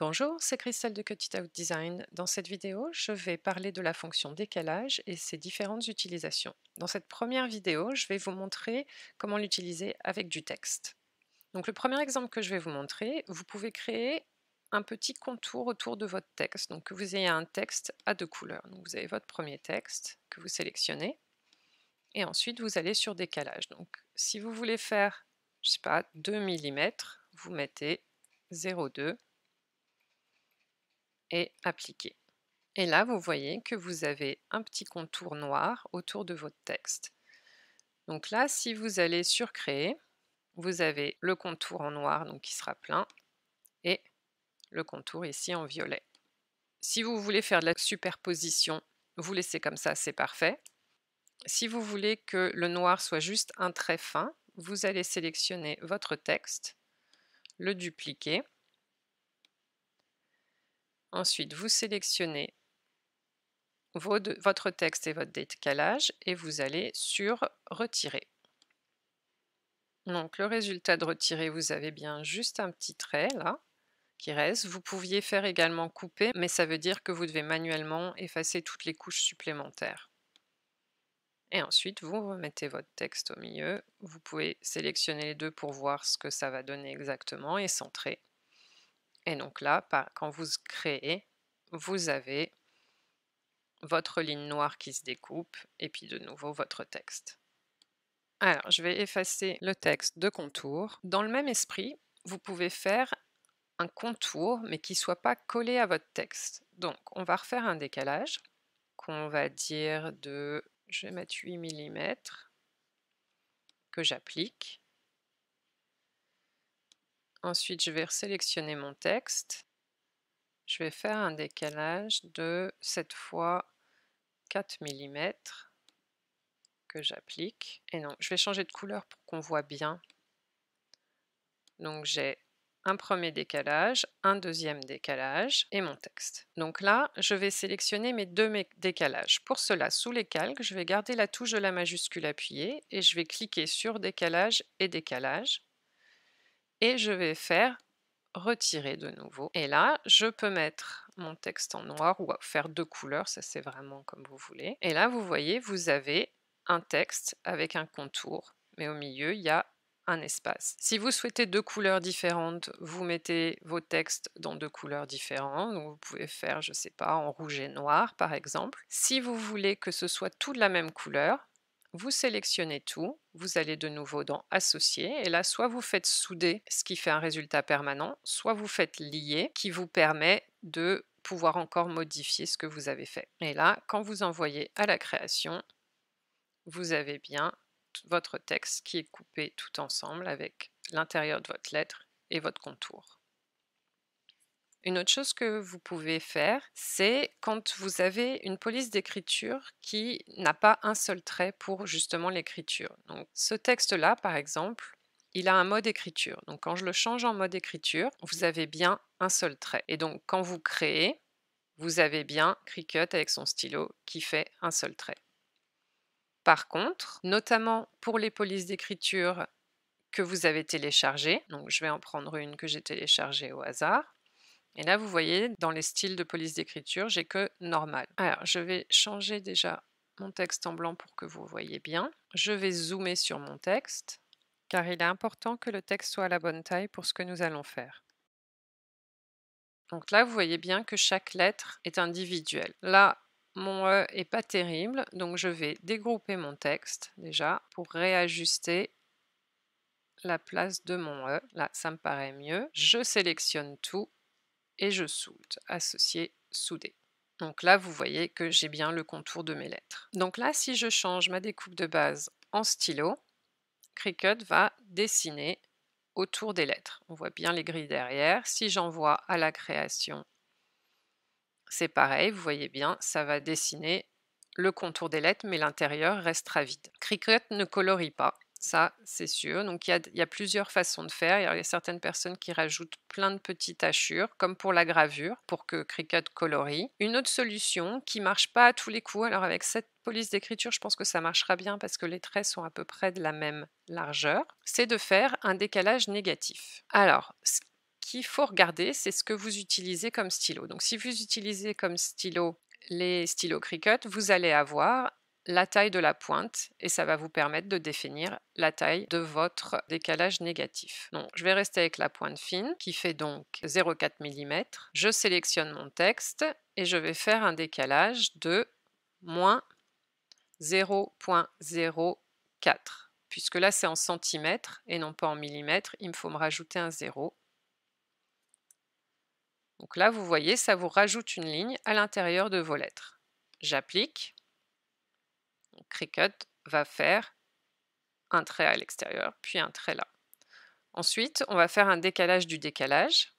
Bonjour, c'est Christelle de Cut It Out Design. Dans cette vidéo, je vais parler de la fonction décalage et ses différentes utilisations. Dans cette première vidéo, je vais vous montrer comment l'utiliser avec du texte. Donc le premier exemple que je vais vous montrer, vous pouvez créer un petit contour autour de votre texte, donc que vous ayez un texte à deux couleurs. vous avez votre premier texte que vous sélectionnez, et ensuite vous allez sur décalage. Donc si vous voulez faire, je sais pas, 2 mm, vous mettez 0,2 et appliquer. Et là, vous voyez que vous avez un petit contour noir autour de votre texte. Donc là, si vous allez sur Créer, vous avez le contour en noir donc qui sera plein et le contour ici en violet. Si vous voulez faire de la superposition, vous laissez comme ça, c'est parfait. Si vous voulez que le noir soit juste un trait fin, vous allez sélectionner votre texte, le dupliquer Ensuite, vous sélectionnez votre texte et votre décalage et vous allez sur Retirer. Donc le résultat de retirer, vous avez bien juste un petit trait là qui reste. Vous pouviez faire également couper, mais ça veut dire que vous devez manuellement effacer toutes les couches supplémentaires. Et ensuite, vous remettez votre texte au milieu. Vous pouvez sélectionner les deux pour voir ce que ça va donner exactement et centrer. Et donc là, quand vous créez, vous avez votre ligne noire qui se découpe et puis de nouveau votre texte. Alors, je vais effacer le texte de contour. Dans le même esprit, vous pouvez faire un contour, mais qui ne soit pas collé à votre texte. Donc, on va refaire un décalage qu'on va dire de, je vais mettre 8 mm, que j'applique. Ensuite, je vais sélectionner mon texte. Je vais faire un décalage de cette fois 4 mm que j'applique. Et non, je vais changer de couleur pour qu'on voit bien. Donc j'ai un premier décalage, un deuxième décalage et mon texte. Donc là, je vais sélectionner mes deux décalages. Pour cela, sous les calques, je vais garder la touche de la majuscule appuyée et je vais cliquer sur décalage et décalage et je vais faire retirer de nouveau. Et là, je peux mettre mon texte en noir ou faire deux couleurs, ça c'est vraiment comme vous voulez. Et là, vous voyez, vous avez un texte avec un contour, mais au milieu, il y a un espace. Si vous souhaitez deux couleurs différentes, vous mettez vos textes dans deux couleurs différentes. vous pouvez faire, je sais pas, en rouge et noir par exemple. Si vous voulez que ce soit tout de la même couleur, vous sélectionnez tout, vous allez de nouveau dans Associer, et là, soit vous faites souder, ce qui fait un résultat permanent, soit vous faites lier, qui vous permet de pouvoir encore modifier ce que vous avez fait. Et là, quand vous envoyez à la création, vous avez bien votre texte qui est coupé tout ensemble avec l'intérieur de votre lettre et votre contour. Une autre chose que vous pouvez faire, c'est quand vous avez une police d'écriture qui n'a pas un seul trait pour justement l'écriture. Donc ce texte-là, par exemple, il a un mode écriture. Donc quand je le change en mode écriture, vous avez bien un seul trait. Et donc quand vous créez, vous avez bien Cricut avec son stylo qui fait un seul trait. Par contre, notamment pour les polices d'écriture que vous avez téléchargées, donc je vais en prendre une que j'ai téléchargée au hasard, et là, vous voyez, dans les styles de police d'écriture, j'ai que normal. Alors, je vais changer déjà mon texte en blanc pour que vous voyez bien. Je vais zoomer sur mon texte, car il est important que le texte soit à la bonne taille pour ce que nous allons faire. Donc là, vous voyez bien que chaque lettre est individuelle. Là, mon E est pas terrible, donc je vais dégrouper mon texte déjà pour réajuster la place de mon E. Là, ça me paraît mieux. Je sélectionne tout et je soude, associé, souder Donc là, vous voyez que j'ai bien le contour de mes lettres. Donc là, si je change ma découpe de base en stylo, Cricut va dessiner autour des lettres. On voit bien les grilles derrière. Si j'envoie à la création, c'est pareil, vous voyez bien, ça va dessiner le contour des lettres, mais l'intérieur restera vide. Cricut ne colorie pas, ça, c'est sûr. Donc il y, a, plusieurs façons de faire. Il y a certaines personnes qui rajoutent plein de petites hachures, comme pour la gravure, pour que Cricut colorie. Une autre solution qui marche pas à tous les coups, alors avec cette police d'écriture, je pense que ça marchera bien parce que les traits sont à peu près de la même largeur, c'est de faire un décalage négatif. Alors, ce qu'il faut regarder, c'est ce que vous utilisez comme stylo. Donc si vous utilisez comme stylo les stylos Cricut, vous allez avoir la taille de la pointe et ça va vous permettre de définir la taille de votre décalage négatif. Donc je vais rester avec la pointe fine qui fait donc 0,4 mm. Je sélectionne mon texte et je vais faire un décalage de moins 0.04 puisque là c'est en centimètres et non pas en millimètres, il me faut me rajouter un 0. Donc là vous voyez ça vous rajoute une ligne à l'intérieur de vos lettres. J'applique. Cricut va faire un trait à l'extérieur, puis un trait là. Ensuite, on va faire un décalage du décalage.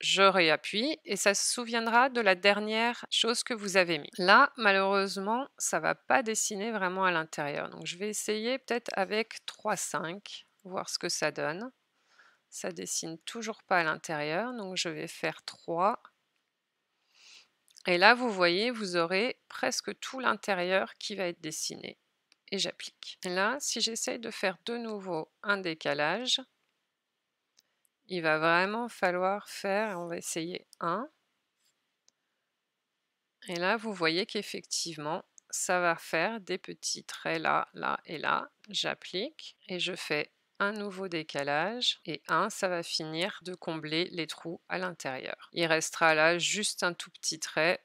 Je réappuie et ça se souviendra de la dernière chose que vous avez mis. Là, malheureusement, ça va pas dessiner vraiment à l'intérieur. Donc je vais essayer peut-être avec 3-5, voir ce que ça donne. Ça dessine toujours pas à l'intérieur, donc je vais faire 3. Et là, vous voyez, vous aurez presque tout l'intérieur qui va être dessiné. Et j'applique. Là, si j'essaye de faire de nouveau un décalage, il va vraiment falloir faire, on va essayer un. Et là, vous voyez qu'effectivement, ça va faire des petits traits là, là et là. J'applique et je fais un nouveau décalage et 1, ça va finir de combler les trous à l'intérieur. Il restera là juste un tout petit trait.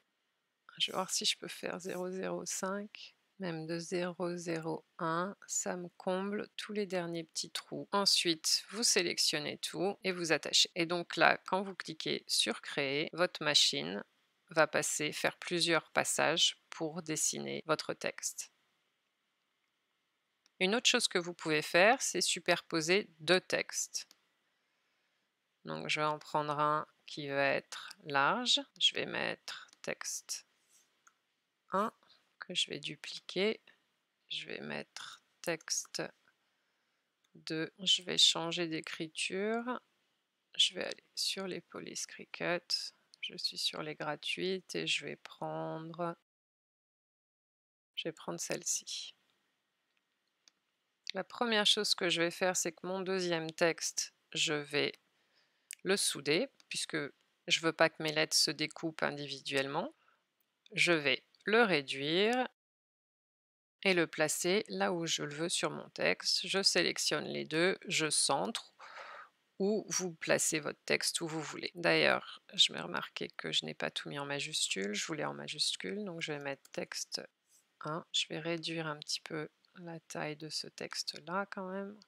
Je vais voir si je peux faire 0,05 même de 0,01, ça me comble tous les derniers petits trous. Ensuite, vous sélectionnez tout et vous attachez. Et donc là, quand vous cliquez sur Créer, votre machine va passer faire plusieurs passages pour dessiner votre texte. Une autre chose que vous pouvez faire, c'est superposer deux textes. Donc je vais en prendre un qui va être large. Je vais mettre texte 1 que je vais dupliquer. Je vais mettre texte 2. Je vais changer d'écriture. Je vais aller sur les police cricket. Je suis sur les gratuites et je vais prendre je vais prendre celle-ci. La première chose que je vais faire, c'est que mon deuxième texte, je vais le souder, puisque je ne veux pas que mes lettres se découpent individuellement. Je vais le réduire et le placer là où je le veux sur mon texte. Je sélectionne les deux, je centre où vous placez votre texte où vous voulez. D'ailleurs, je me remarqué que je n'ai pas tout mis en majuscule, je voulais en majuscule, donc je vais mettre texte 1. Je vais réduire un petit peu la taille de ce texte-là quand même.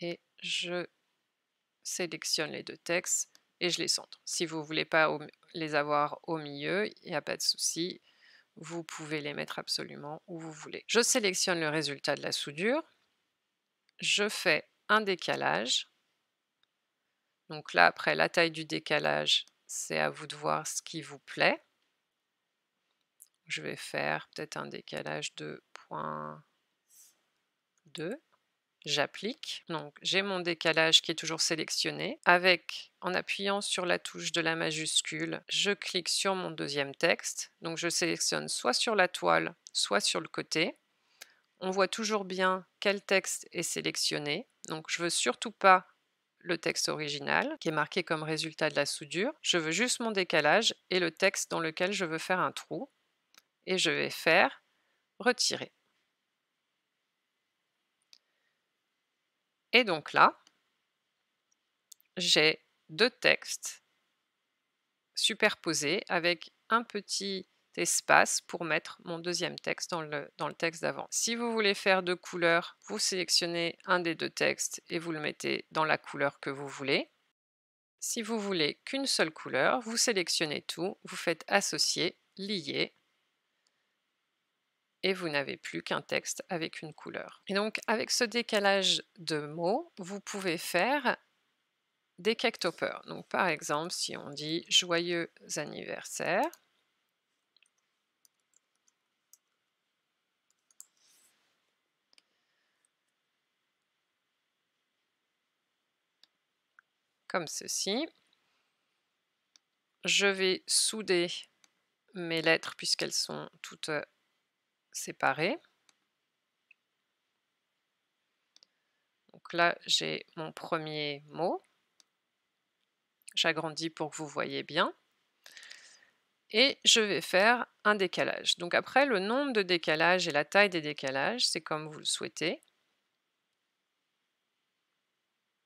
Et je sélectionne les deux textes et je les centre. Si vous ne voulez pas les avoir au milieu, il n'y a pas de souci. Vous pouvez les mettre absolument où vous voulez. Je sélectionne le résultat de la soudure. Je fais un décalage. Donc là, après la taille du décalage, c'est à vous de voir ce qui vous plaît je vais faire peut-être un décalage de 0.2. J'applique. Donc j'ai mon décalage qui est toujours sélectionné. Avec, en appuyant sur la touche de la majuscule, je clique sur mon deuxième texte. Donc je sélectionne soit sur la toile, soit sur le côté. On voit toujours bien quel texte est sélectionné. Donc je veux surtout pas le texte original qui est marqué comme résultat de la soudure. Je veux juste mon décalage et le texte dans lequel je veux faire un trou et je vais faire retirer. Et donc là, j'ai deux textes superposés avec un petit espace pour mettre mon deuxième texte dans le, texte d'avant. Si vous voulez faire deux couleurs, vous sélectionnez un des deux textes et vous le mettez dans la couleur que vous voulez. Si vous voulez qu'une seule couleur, vous sélectionnez tout, vous faites associer, lier, et vous n'avez plus qu'un texte avec une couleur. Et donc avec ce décalage de mots, vous pouvez faire des cactopeurs. Donc par exemple, si on dit joyeux anniversaire, comme ceci. Je vais souder mes lettres puisqu'elles sont toutes séparer Donc là, j'ai mon premier mot. J'agrandis pour que vous voyez bien. Et je vais faire un décalage. Donc après, le nombre de décalages et la taille des décalages, c'est comme vous le souhaitez.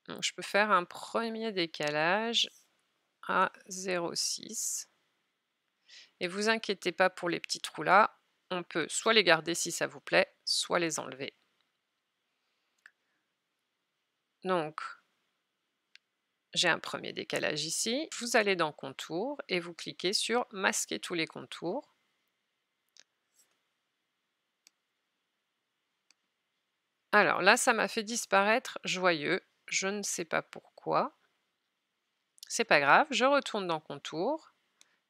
Donc je peux faire un premier décalage à 0,6. Et vous inquiétez pas pour les petits trous là, on peut soit les garder si ça vous plaît, soit les enlever. Donc, j'ai un premier décalage ici. Vous allez dans Contours et vous cliquez sur Masquer tous les contours. Alors là, ça m'a fait disparaître joyeux. Je ne sais pas pourquoi. C'est pas grave, je retourne dans Contours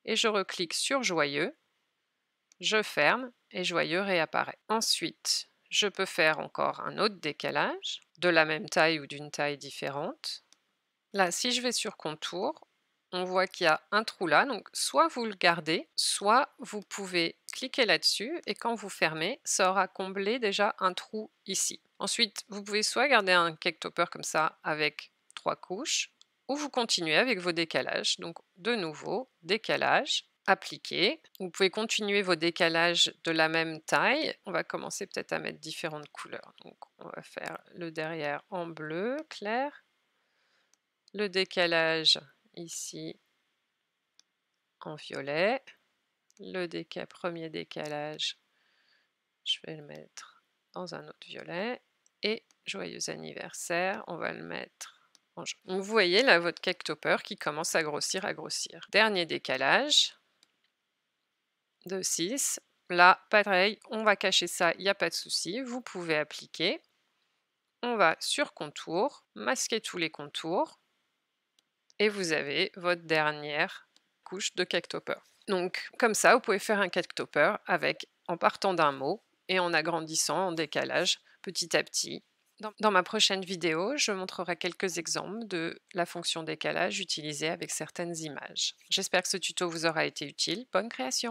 et je reclique sur joyeux je ferme et Joyeux réapparaît. Ensuite, je peux faire encore un autre décalage, de la même taille ou d'une taille différente. Là, si je vais sur contour, on voit qu'il y a un trou là, donc soit vous le gardez, soit vous pouvez cliquer là-dessus et quand vous fermez, ça aura comblé déjà un trou ici. Ensuite, vous pouvez soit garder un cake topper comme ça avec trois couches, ou vous continuez avec vos décalages. Donc de nouveau, décalage, appliquer. Vous pouvez continuer vos décalages de la même taille. On va commencer peut-être à mettre différentes couleurs. Donc on va faire le derrière en bleu clair, le décalage ici en violet, le déca premier décalage, je vais le mettre dans un autre violet, et joyeux anniversaire, on va le mettre en jaune. vous voyez là votre cake topper qui commence à grossir, à grossir. Dernier décalage, de 6. Là, pareil, on va cacher ça, il n'y a pas de souci. Vous pouvez appliquer. On va sur contour, masquer tous les contours. Et vous avez votre dernière couche de cake Donc, comme ça, vous pouvez faire un cake avec, en partant d'un mot et en agrandissant, en décalage, petit à petit. dans ma prochaine vidéo, je montrerai quelques exemples de la fonction décalage utilisée avec certaines images. J'espère que ce tuto vous aura été utile. Bonne création